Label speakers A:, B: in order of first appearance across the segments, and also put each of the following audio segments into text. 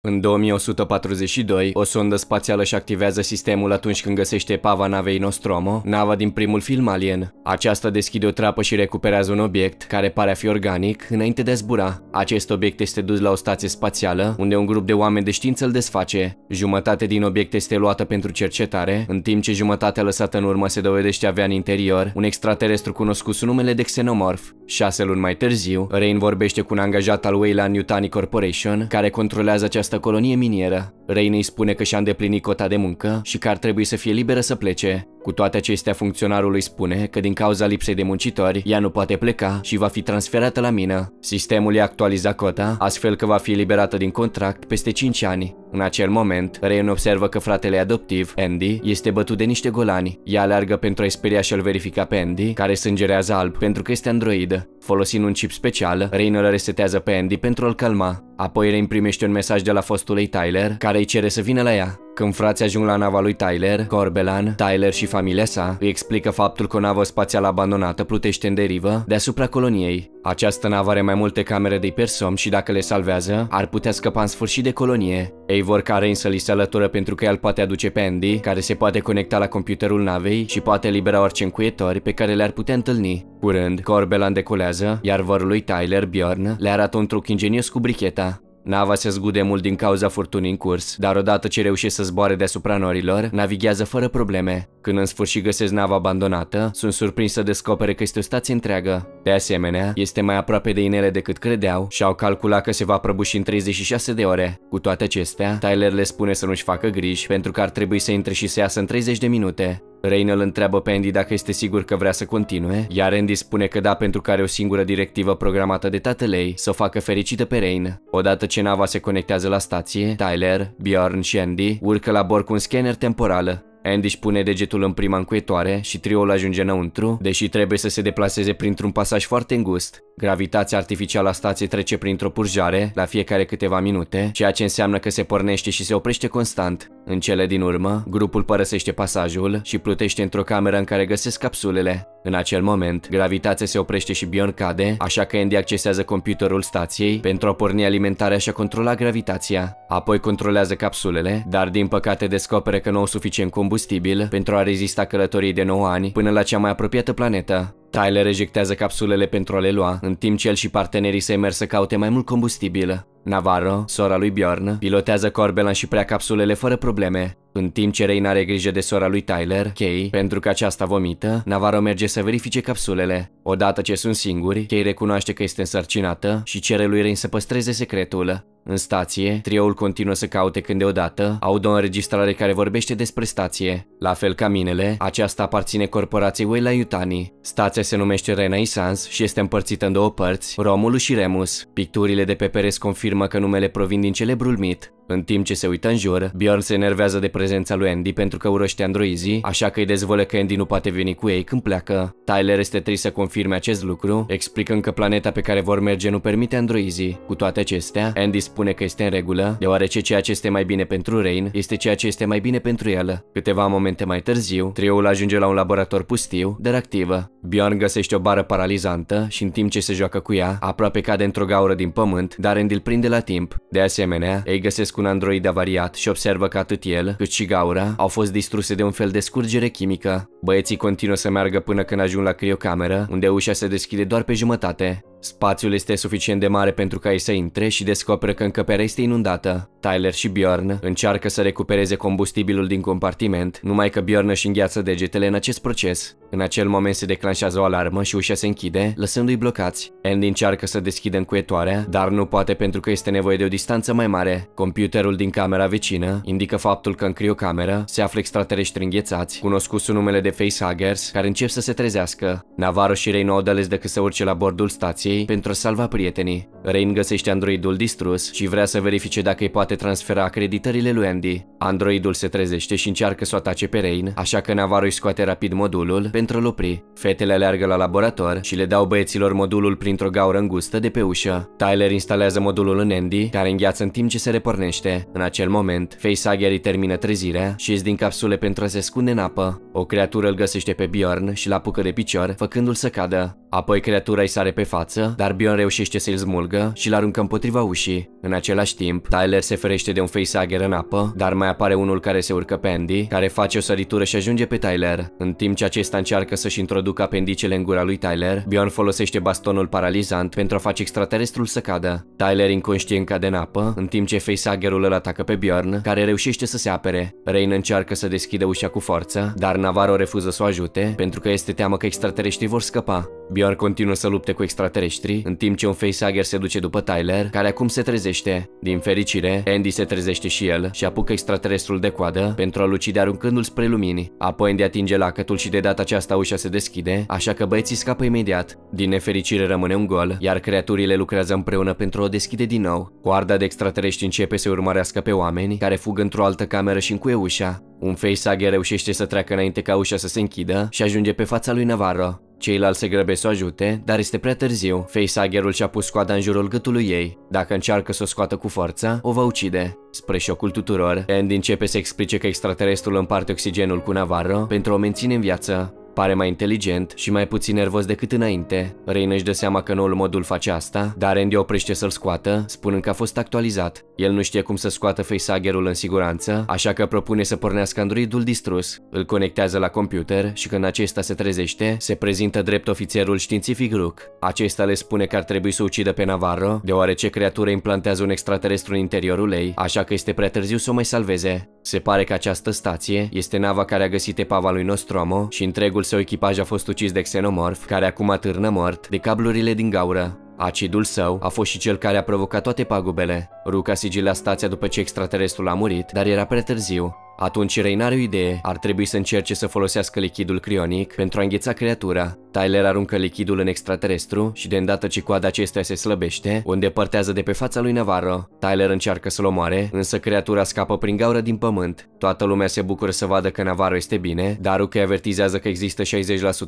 A: În 2142, o sondă spațială își activează sistemul atunci când găsește pava navei Nostromo, nava din primul film Alien. Aceasta deschide o trapă și recuperează un obiect, care pare a fi organic, înainte de a zbura. Acest obiect este dus la o stație spațială, unde un grup de oameni de știință îl desface. Jumătate din obiect este luată pentru cercetare, în timp ce jumătatea lăsată în urmă se dovedește avea în interior un extraterestru cunoscut sub numele de Xenomorph. Șase luni mai târziu, Rain vorbește cu un angajat al Weyland Yutani Corporation, care controlează această această colonie minieră. Rainey spune că și-a îndeplinit cota de muncă și că ar trebui să fie liberă să plece, cu toate acestea, funcționarul îi spune că din cauza lipsei de muncitori, ea nu poate pleca și va fi transferată la mină. Sistemul îi actualizat cota, astfel că va fi eliberată din contract peste 5 ani. În acel moment, Rain observă că fratele adoptiv, Andy, este bătut de niște golani. Ea aleargă pentru a-i speria și-l verifica pe Andy, care sângerează alb pentru că este android. Folosind un chip special, Rain îl resetează pe Andy pentru a-l calma. Apoi reimprimește un mesaj de la fostul ei Tyler, care îi cere să vină la ea. Când frații ajung la nava lui Tyler, Corbelan, Tyler și familia sa îi explică faptul că o navă spațială abandonată plutește în derivă deasupra coloniei. Această navă are mai multe camere de persom și dacă le salvează, ar putea scăpa în sfârșit de colonie. Ei vor ca Rain să li se alătură pentru că el poate aduce pe Andy, care se poate conecta la computerul navei și poate libera orice încuietori pe care le-ar putea întâlni. Curând, Corbelan decolează, iar vărul lui Tyler, Bjorn, le arată un truc ingenios cu bricheta. Nava se zgude mult din cauza furtunii în curs, dar odată ce reușește să zboare deasupra norilor, navighează fără probleme. Când în sfârșit găsesc nava abandonată, sunt surprins să descopere că este o stație întreagă. De asemenea, este mai aproape de inele decât credeau și au calculat că se va prăbuși în 36 de ore. Cu toate acestea, Tyler le spune să nu-și facă griji pentru că ar trebui să intre și să iasă în 30 de minute. Rain îl întreabă pe Andy dacă este sigur că vrea să continue, iar Andy spune că da pentru că are o singură directivă programată de tatăl ei, să o facă fericită pe Rain. Odată ce nava se conectează la stație, Tyler, Bjorn și Andy urcă la bord cu un scanner temporal. Andy își pune degetul în prima încuietoare și trioul ajunge înăuntru, deși trebuie să se deplaseze printr-un pasaj foarte îngust. Gravitația artificială a stației trece printr-o purjare la fiecare câteva minute, ceea ce înseamnă că se pornește și se oprește constant. În cele din urmă, grupul părăsește pasajul și plutește într-o cameră în care găsesc capsulele. În acel moment, gravitația se oprește și Bjorn cade, așa că Andy accesează computerul stației pentru a porni alimentarea și a controla gravitația. Apoi controlează capsulele, dar din păcate descoperă că nu au suficient cum combustibil pentru a rezista călătorii de 9 ani până la cea mai apropiată planetă. Tyler ejectează capsulele pentru a le lua, în timp ce el și partenerii săi merg să caute mai mult combustibil. Navarro, sora lui Bjorn, pilotează Corbelan și prea capsulele fără probleme. În timp ce reina are grijă de sora lui Tyler, Kay, pentru că aceasta vomită, Navarro merge să verifice capsulele. Odată ce sunt singuri, Kay recunoaște că este însărcinată și cere lui Rain să păstreze secretul. În stație, trioul continuă să caute când deodată aud o înregistrare care vorbește despre stație. La fel ca minele, aceasta aparține corporației Weyla Yutani. Stația se numește Renaissance și este împărțită în două părți, Romulus și Remus. Picturile de pe pereți confirmă că numele provin din celebrul mit în timp ce se uită în jur, Bjorn se enervează de prezența lui Andy pentru că urăște androizii, așa că îi dezvolă că Andy nu poate veni cu ei când pleacă. Tyler este trist să confirme acest lucru, explicând că planeta pe care vor merge nu permite androizii. Cu toate acestea, Andy spune că este în regulă, deoarece ceea ce este mai bine pentru Rain este ceea ce este mai bine pentru el. Câteva momente mai târziu, trioul ajunge la un laborator pustiu, dar activă. Bjorn găsește o bară paralizantă și în timp ce se joacă cu ea, aproape cade într-o gaură din pământ, dar Andy îl prinde la timp. De asemenea, ei găsesc un android avariat și observă că atât el, cât și gaura, au fost distruse de un fel de scurgere chimică. Băieții continuă să meargă până când ajung la criocameră, unde ușa se deschide doar pe jumătate. Spațiul este suficient de mare pentru ca ei să intre și descoperă că încăperea este inundată. Tyler și Bjorn încearcă să recupereze combustibilul din compartiment, numai că Bjorn își îngheață degetele în acest proces. În acel moment se declanșează o alarmă și ușa se închide, lăsându-i blocați. Andy încearcă să deschidă încuietoarea, dar nu poate pentru că este nevoie de o distanță mai mare. Computerul din camera vecină indică faptul că în criocameră se află extraterestri înghețați, cunoscuți sub numele de facehuggers, care încep să se trezească. Navarro și Reino au de ales decât să urce la bordul stației poliției pentru a salva prietenii. Rain găsește androidul distrus și vrea să verifice dacă îi poate transfera acreditările lui Andy. Androidul se trezește și încearcă să o atace pe Rain, așa că Navarro îi scoate rapid modulul pentru a-l opri. Fetele aleargă la laborator și le dau băieților modulul printr-o gaură îngustă de pe ușă. Tyler instalează modulul în Andy, care îngheață în timp ce se repornește. În acel moment, Facehugger îi termină trezirea și ies din capsule pentru a se ascunde în apă. O creatură îl găsește pe Bjorn și l apucă de picior, făcându-l să cadă. Apoi creatura îi sare pe față, dar Bion reușește să-l smulgă și-l aruncă împotriva ușii. În același timp, Tyler se ferește de un facehugger în apă, dar mai apare unul care se urcă pe Andy, care face o săritură și ajunge pe Tyler. În timp ce acesta încearcă să-și introducă apendicele în gura lui Tyler, Bion folosește bastonul paralizant pentru a face extraterestrul să cadă. Tyler inconștient cade în apă, în timp ce facehuggerul îl atacă pe Bjorn, care reușește să se apere. Rain încearcă să deschidă ușa cu forță, dar Navarro refuză să o ajute, pentru că este teamă că extraterestrii vor scăpa. Bjorn continuă să lupte cu extraterestrii, în timp ce un facehugger se duce după Tyler, care acum se trezește. Din fericire, Andy se trezește și el și apucă extraterestrul de coadă pentru a-l ucide aruncându-l spre lumini. Apoi Andy atinge lacătul și de data aceasta ușa se deschide, așa că băieții scapă imediat. Din nefericire rămâne un gol, iar creaturile lucrează împreună pentru a o deschide din nou. Coarda de extraterestri începe să urmărească pe oameni, care fug într-o altă cameră și încuie ușa. Un facehugger reușește să treacă înainte ca ușa să se închidă și ajunge pe fața lui Navarro. Ceilalți se grăbesc să o ajute, dar este prea târziu. Facehuggerul și-a pus coada în jurul gâtului ei. Dacă încearcă să o scoată cu forța, o va ucide. Spre șocul tuturor, Andy începe să explice că extraterestrul împarte oxigenul cu Navarro pentru a o menține în viață. Pare mai inteligent și mai puțin nervos decât înainte. Rain își dă seama că noul modul face asta, dar Andy oprește să-l scoată, spunând că a fost actualizat. El nu știe cum să scoată facehugger-ul în siguranță, așa că propune să pornească androidul distrus. Îl conectează la computer și când acesta se trezește, se prezintă drept ofițerul științific Rook. Acesta le spune că ar trebui să ucidă pe Navarro, deoarece creatura implantează un extraterestru în interiorul ei, așa că este prea târziu să o mai salveze. Se pare că această stație este nava care a găsit epava lui Nostromo și întregul său echipaj a fost ucis de xenomorf, care acum atârnă mort, de cablurile din gaură. Acidul său a fost și cel care a provocat toate pagubele. Ruca sigila stația după ce extraterestrul a murit, dar era prea târziu. Atunci Reina are o idee, ar trebui să încerce să folosească lichidul crionic pentru a îngheța creatura. Tyler aruncă lichidul în extraterestru și de îndată ce coada acestuia se slăbește, o îndepărtează de pe fața lui Navarro. Tyler încearcă să-l omoare, însă creatura scapă prin gaură din pământ. Toată lumea se bucură să vadă că Navarro este bine, dar Ruka avertizează că există 60%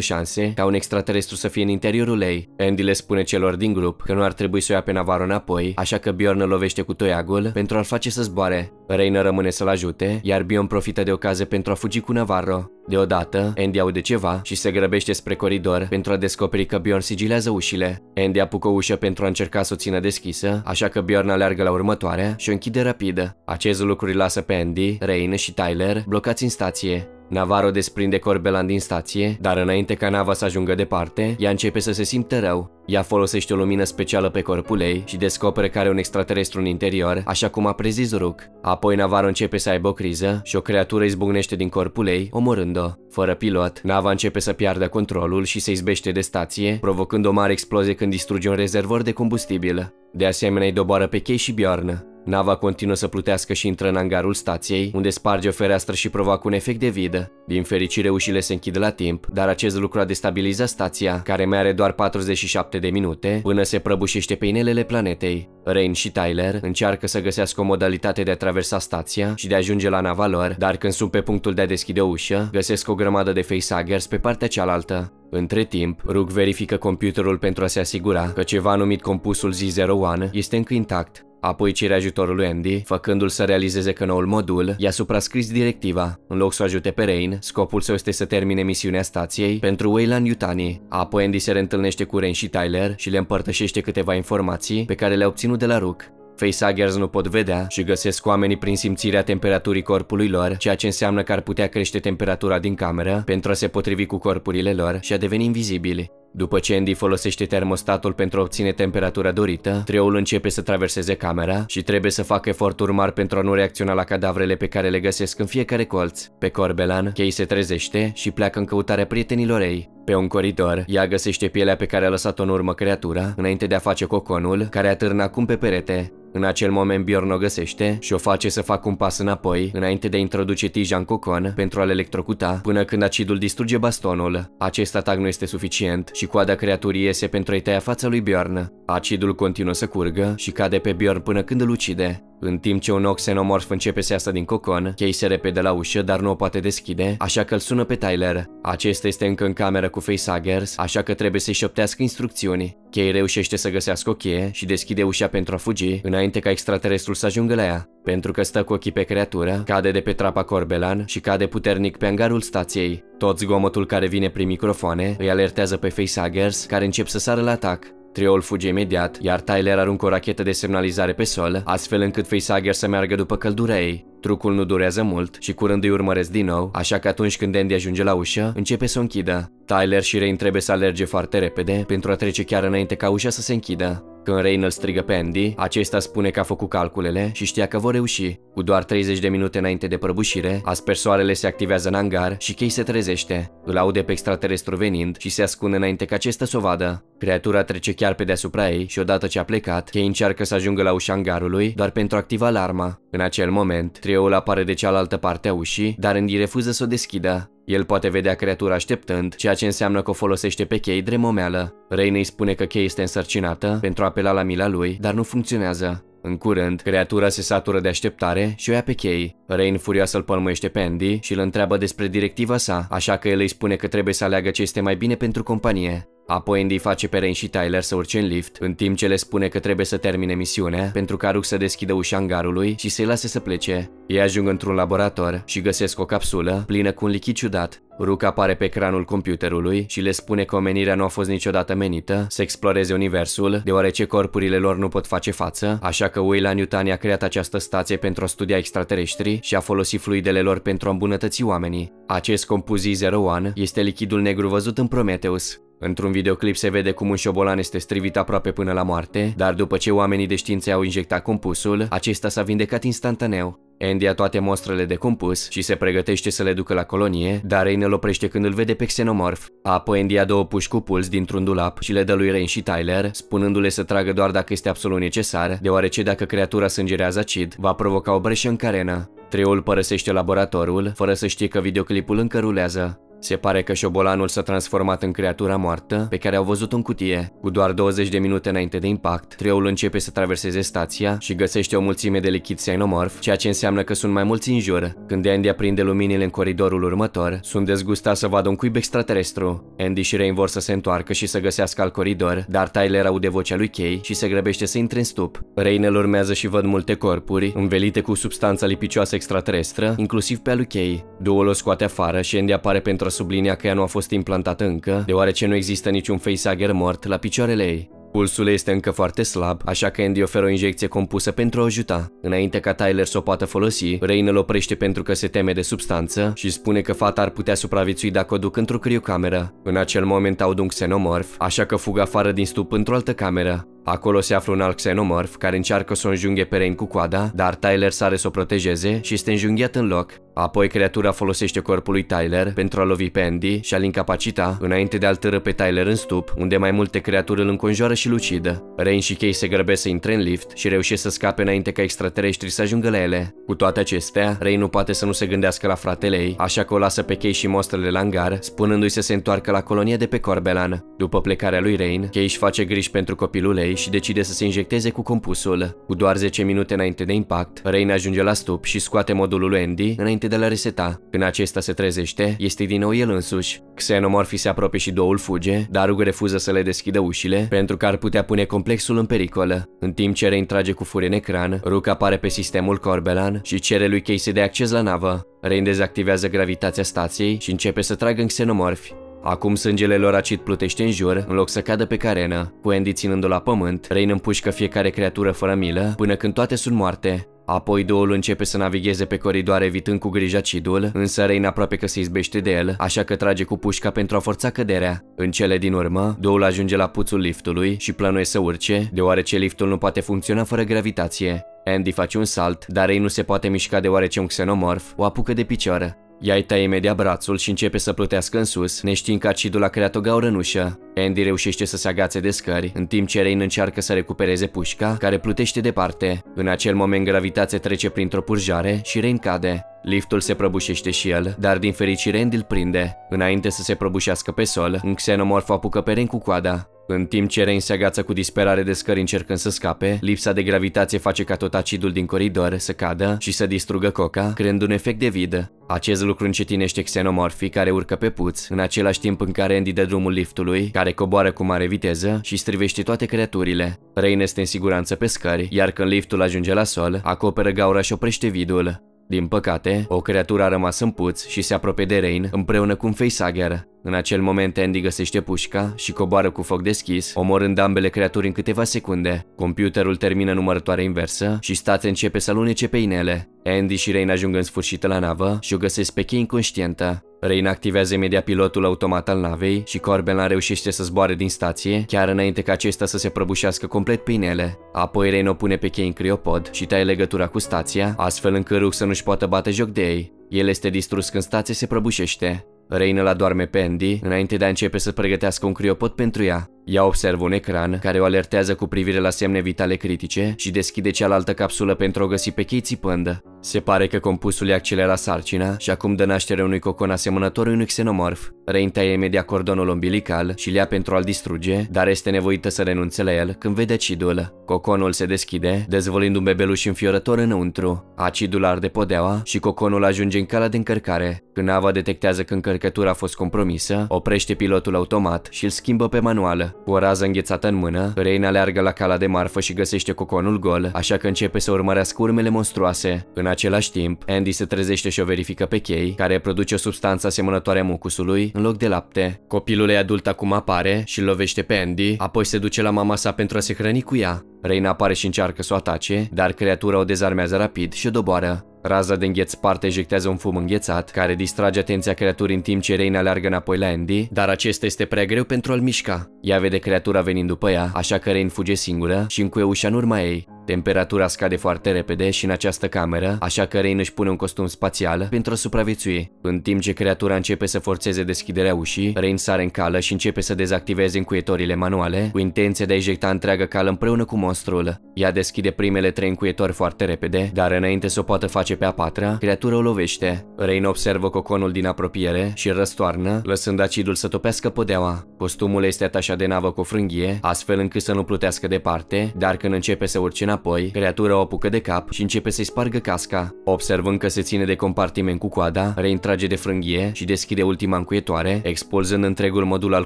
A: șanse ca un extraterestru să fie în interiorul ei. Andy le spune celor din grup că nu ar trebui să o ia pe Navarro înapoi, așa că Bjorn îl lovește cu toiagul pentru a-l face să zboare. Reina rămâne să-l ajute, iar Bion profită de ocazie pentru a fugi cu Navarro. Deodată, Andy aude ceva și se grăbește spre coridor pentru a descoperi că Bjorn sigilează ușile. Andy apucă ușa pentru a încerca să o țină deschisă, așa că Bjorn aleargă la următoarea și o închide rapid. Acest lucru îi lasă pe Andy, Rain și Tyler blocați în stație. Navarro desprinde Corbelan din stație, dar înainte ca nava să ajungă departe, ea începe să se simtă rău. Ea folosește o lumină specială pe corpul ei și descoperă că are un extraterestru în interior, așa cum a prezis Rook. Apoi Navarro începe să aibă o criză și o creatură izbucnește din corpul ei, omorând-o. Fără pilot, nava începe să piardă controlul și se izbește de stație, provocând o mare explozie când distruge un rezervor de combustibil. De asemenea, îi doboară pe Kay și Bjorn. Nava continuă să plutească și intră în angarul stației, unde sparge o fereastră și provoacă un efect de vidă. Din fericire, ușile se închid la timp, dar acest lucru a destabilizat stația, care mai are doar 47 de minute, până se prăbușește pe inelele planetei. Rain și Tyler încearcă să găsească o modalitate de a traversa stația și de a ajunge la nava lor, dar când sunt pe punctul de a deschide o ușă, găsesc o grămadă de facehuggers pe partea cealaltă. Între timp, Rook verifică computerul pentru a se asigura că ceva numit compusul Z01 este încă intact. Apoi cere ajutorul lui Andy, făcându-l să realizeze că noul modul i-a suprascris directiva. În loc să o ajute pe Rain, scopul său este să termine misiunea stației pentru Weyland Yutani. Apoi Andy se reîntâlnește cu Rain și Tyler și le împărtășește câteva informații pe care le-a obținut de la Rook. Facehuggers nu pot vedea și găsesc oamenii prin simțirea temperaturii corpului lor, ceea ce înseamnă că ar putea crește temperatura din cameră pentru a se potrivi cu corpurile lor și a deveni invizibili. După ce Andy folosește termostatul pentru a obține temperatura dorită, treul începe să traverseze camera și trebuie să facă eforturi mari pentru a nu reacționa la cadavrele pe care le găsesc în fiecare colț. Pe Corbelan, Kay se trezește și pleacă în căutarea prietenilor ei. Pe un coridor, ea găsește pielea pe care a lăsat-o în urmă creatura, înainte de a face coconul, care atârnă acum pe perete. În acel moment Bjorn o găsește și o face să facă un pas înapoi, înainte de a introduce tija în cocon pentru a-l electrocuta, până când acidul distruge bastonul. Acest atac nu este suficient și coada creaturii iese pentru a-i tăia fața lui Bjorn. Acidul continuă să curgă și cade pe Bjorn până când îl ucide. În timp ce un oxenomorf xenomorf începe să iasă din cocon, Kay se repede la ușă, dar nu o poate deschide, așa că îl sună pe Tyler. Acesta este încă în cameră cu facehuggers, așa că trebuie să-i șoptească instrucțiuni. Kay reușește să găsească o cheie și deschide ușa pentru a fugi, înainte ca extraterestrul să ajungă la ea. Pentru că stă cu ochii pe creatură, cade de pe trapa Corbelan și cade puternic pe angarul stației. Tot zgomotul care vine prin microfoane îi alertează pe facehuggers, care încep să sară la atac. Trioul fuge imediat, iar Tyler aruncă o rachetă de semnalizare pe sol, astfel încât facehugger să meargă după căldura ei. Trucul nu durează mult și curând îi urmăresc din nou, așa că atunci când Andy ajunge la ușă, începe să o închidă. Tyler și Rain trebuie să alerge foarte repede pentru a trece chiar înainte ca ușa să se închidă. Când Rain îl strigă pe Andy, acesta spune că a făcut calculele și știa că vor reuși. Cu doar 30 de minute înainte de prăbușire, aspersoarele se activează în hangar și Kay se trezește. Îl aude pe extraterestru venind și se ascunde înainte ca acesta să o vadă. Creatura trece chiar pe deasupra ei și odată ce a plecat, Kay încearcă să ajungă la ușa hangarului doar pentru a activa alarma. În acel moment, trioul apare de cealaltă parte a ușii, dar Andy refuză să o deschidă. El poate vedea creatura așteptând, ceea ce înseamnă că o folosește pe Kay dremomeală. Rain îi spune că Kay este însărcinată pentru a apela la mila lui, dar nu funcționează. În curând, creatura se satură de așteptare și o ia pe chei. Rain furioasă îl pălmăiește pe Andy și îl întreabă despre directiva sa, așa că el îi spune că trebuie să aleagă ce este mai bine pentru companie. Apoi Andy face pe Rain și Tyler să urce în lift, în timp ce le spune că trebuie să termine misiunea, pentru ca Rook să deschidă ușa angarului și să-i lase să plece. Ei ajung într-un laborator și găsesc o capsulă plină cu un lichid ciudat. Ruca apare pe ecranul computerului și le spune că omenirea nu a fost niciodată menită să exploreze universul, deoarece corpurile lor nu pot face față, așa că Weyland Yutani a creat această stație pentru a studia extraterestri și a folosit fluidele lor pentru a îmbunătăți oamenii. Acest compuzii 01 este lichidul negru văzut în Prometheus. Într-un videoclip se vede cum un șobolan este strivit aproape până la moarte, dar după ce oamenii de știință au injectat compusul, acesta s-a vindecat instantaneu. Andy a toate mostrele de compus și se pregătește să le ducă la colonie, dar Rain îl oprește când îl vede pe xenomorf. Apoi Andy a două puși cu puls dintr-un dulap și le dă lui Rain și Tyler, spunându-le să tragă doar dacă este absolut necesar, deoarece dacă creatura sângerează acid, va provoca o breșă în carenă. Treul părăsește laboratorul, fără să știe că videoclipul încă rulează. Se pare că șobolanul s-a transformat în creatura moartă pe care au văzut-o în cutie. Cu doar 20 de minute înainte de impact, treul începe să traverseze stația și găsește o mulțime de lichid xenomorf, ceea ce înseamnă că sunt mai mulți în jur. Când Andy aprinde luminile în coridorul următor, sunt dezgustat să vadă un cuib extraterestru. Andy și Rain vor să se întoarcă și să găsească al coridor, dar Tyler aude vocea lui Kay și se grăbește să intre în stup. Rain îl urmează și văd multe corpuri, învelite cu substanța lipicioasă extraterestră, inclusiv pe al lui Kay. Duo-l scoate afară și Andy apare pentru sublinia că ea nu a fost implantată încă, deoarece nu există niciun facehugger mort la picioarele ei. Pulsul este încă foarte slab, așa că Andy oferă o injecție compusă pentru a ajuta. Înainte ca Tyler să o poată folosi, Rain îl oprește pentru că se teme de substanță și spune că fata ar putea supraviețui dacă o duc într-o criocameră. În acel moment aud un xenomorf, așa că fugă afară din stup într-o altă cameră. Acolo se află un alt xenomorf care încearcă să o înjunghe pe Rain cu coada, dar Tyler sare să o protejeze și este înjunghiat în loc. Apoi creatura folosește corpul lui Tyler pentru a lovi pe Andy și a-l incapacita înainte de a-l pe Tyler în stup, unde mai multe creaturi îl înconjoară și lucidă. Rain și Kay se grăbesc să intre în lift și reușesc să scape înainte ca extraterestrii să ajungă la ele. Cu toate acestea, Rain nu poate să nu se gândească la fratele ei, așa că o lasă pe Kay și mostrele la hangar, spunându-i să se întoarcă la colonia de pe Corbelan. După plecarea lui Rain, Kay își face griji pentru copilul ei și decide să se injecteze cu compusul. Cu doar 10 minute înainte de impact, Rain ajunge la stup și scoate modulul lui Andy înainte înainte de a-l reseta. Când acesta se trezește, este din nou el însuși. Xenomorfii se apropie și două fuge, dar Rug refuză să le deschidă ușile pentru că ar putea pune complexul în pericol. În timp ce Rain trage cu furie în ecran, Rug apare pe sistemul Corbelan și cere lui Casey să dea acces la navă. Rain dezactivează gravitația stației și începe să tragă în xenomorfi. Acum sângele lor acid plutește în jur, în loc să cadă pe carenă. Cu Andy ținându-l la pământ, Rain împușcă fiecare creatură fără milă, până când toate sunt moarte. Apoi duul începe să navigheze pe coridoare evitând cu grijă cidul, însă Rain aproape că se izbește de el, așa că trage cu pușca pentru a forța căderea. În cele din urmă, duul ajunge la puțul liftului și planuie să urce, deoarece liftul nu poate funcționa fără gravitație. Andy face un salt, dar ei nu se poate mișca deoarece un xenomorf o apucă de picioară. Ea îi taie imediat brațul și începe să plutească în sus, neștiind că acidul a creat o gaurănușă. Andy reușește să se agațe de scări, în timp ce Rain încearcă să recupereze pușca, care plutește departe. În acel moment gravitația trece printr-o purjare și Rain cade. Liftul se prăbușește și el, dar din fericire Andy îl prinde. Înainte să se prăbușească pe sol, un xenomorf apucă pe Ren cu coada. În timp ce Ren se agață cu disperare de scări încercând să scape, lipsa de gravitație face ca tot acidul din coridor să cadă și să distrugă coca, creând un efect de vid. Acest lucru încetinește xenomorfii care urcă pe puț, în același timp în care Andy dă drumul liftului, care coboară cu mare viteză și strivește toate creaturile. Rain este în siguranță pe scări, iar când liftul ajunge la sol, acoperă gaura și oprește vidul. Din păcate, o creatură a rămas în puț și se apropie de Rain împreună cu un facehugger. În acel moment Andy găsește pușca și coboară cu foc deschis, omorând ambele creaturi în câteva secunde. Computerul termină numărătoarea inversă și state începe să alunece pe inele. Andy și Rain ajung în sfârșit la navă și o găsesc pe Kay inconștientă. Rain activează imediat pilotul automat al navei și Corbelan reușește să zboare din stație, chiar înainte ca acesta să se prăbușească complet pe ele. Apoi Rain o pune pe Kay în criopod și taie legătura cu stația, astfel încât Rook să nu-și poată bate joc de ei. El este distrus când stația se prăbușește. Rain îl adorme pe Andy, înainte de a începe să pregătească un criopod pentru ea. Ea observă un ecran care o alertează cu privire la semne vitale critice și deschide cealaltă capsulă pentru a o găsi pe chei țipândă. Se pare că compusul i-a accelerat sarcina și acum dă naștere unui cocon asemănător unui xenomorf. Reintaie imediat cordonul umbilical și îl ia pentru a-l distruge, dar este nevoită să renunțe la el când vede acidul. Coconul se deschide, dezvolind un bebeluș înfiorător înăuntru. Acidul arde podeaua și coconul ajunge în cala de încărcare. Când Ava detectează că încărcătura a fost compromisă, oprește pilotul automat și îl schimbă pe manuală. Cu o rază înghețată în mână, Reina leargă la cala de marfă și găsește coconul gol, așa că începe să urmărească urmele monstruoase. În același timp, Andy se trezește și o verifică pe chei, care produce o substanță asemănătoare mucusului în loc de lapte. Copilul e adult acum apare și lovește pe Andy, apoi se duce la mama sa pentru a se hrăni cu ea. Reina apare și încearcă să o atace, dar creatura o dezarmează rapid și o doboară. Raza de înghețparte ejectează un fum înghețat, care distrage atenția creaturii în timp ce reina aleargă înapoi la Andy, dar acesta este prea greu pentru a-l mișca. Ea vede creatura venind după ea, așa că Rain fuge singură și încuie ușa în urma ei. Temperatura scade foarte repede și în această cameră, așa că Rain își pune un costum spațial pentru a supraviețui. În timp ce creatura începe să forțeze deschiderea ușii, Rain sare în cală și începe să dezactiveze încuietorile manuale, cu intenția de a ejecta întreaga cală împreună cu monstrul. Ea deschide primele trei încuietori foarte repede, dar înainte să o poată face pe a patra, creatura o lovește. Rain observă coconul din apropiere și îl răstoarnă, lăsând acidul să topească podeaua. Costumul este atașat de navă cu frânghie, astfel încât să nu plutească departe, dar când începe să urce înapoi, creatura o apucă de cap și începe să-i spargă casca. Observând că se ține de compartiment cu coada, reintrage de frânghie și deschide ultima încuietoare, expulzând întregul modul al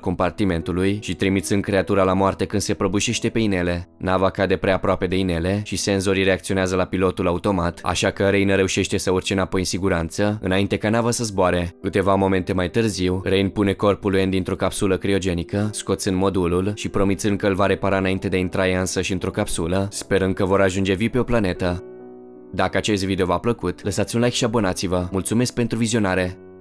A: compartimentului și trimițând creatura la moarte când se prăbușește pe inele. Nava cade prea aproape de inele și senzorii reacționează la pilotul automat, așa că Rain reușește să urce înapoi în siguranță, înainte ca nava să zboare. Câteva momente mai târziu, Rain pune corpul lui într-o capsulă criogenică, scoțând modulul și promițând că îl va repara înainte de a intra ea însă și într-o capsulă, sperând că vor ajunge vii pe o planetă. Dacă acest video v-a plăcut, lăsați un like și abonați-vă. Mulțumesc pentru vizionare!